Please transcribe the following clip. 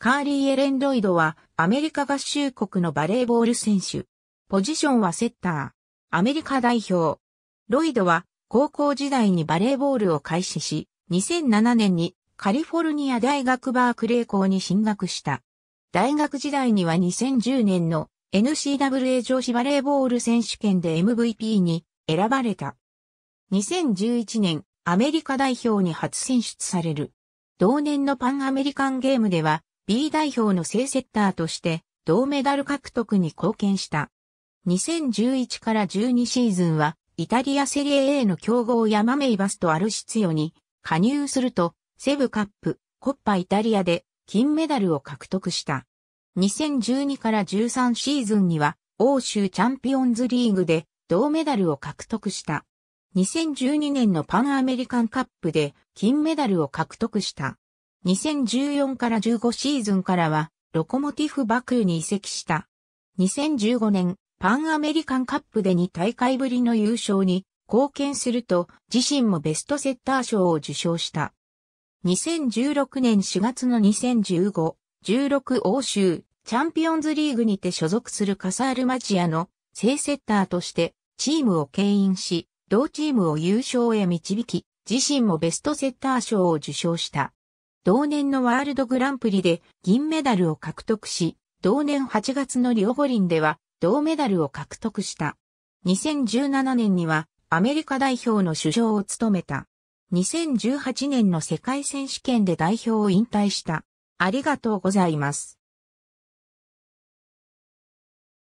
カーリー・エレン・ロイドはアメリカ合衆国のバレーボール選手。ポジションはセッター。アメリカ代表。ロイドは高校時代にバレーボールを開始し、2007年にカリフォルニア大学バークレー校に進学した。大学時代には2010年の n c w a 女子バレーボール選手権で MVP に選ばれた。2011年アメリカ代表に初選出される。同年のパンアメリカンゲームでは B 代表の正セッターとして銅メダル獲得に貢献した。2011から12シーズンはイタリアセリエ A の強豪ヤマメイバスとアルシツヨに加入するとセブカップ、コッパイタリアで金メダルを獲得した。2012から13シーズンには欧州チャンピオンズリーグで銅メダルを獲得した。2012年のパンアメリカンカップで金メダルを獲得した。2014から15シーズンからは、ロコモティフバクーに移籍した。2015年、パンアメリカンカップで2大会ぶりの優勝に貢献すると、自身もベストセッター賞を受賞した。2016年4月の2015、16欧州チャンピオンズリーグにて所属するカサールマジアの正セッターとしてチームを牽引し、同チームを優勝へ導き、自身もベストセッター賞を受賞した。同年のワールドグランプリで銀メダルを獲得し、同年8月のリオ五輪では銅メダルを獲得した。2017年にはアメリカ代表の首相を務めた。2018年の世界選手権で代表を引退した。ありがとうございます。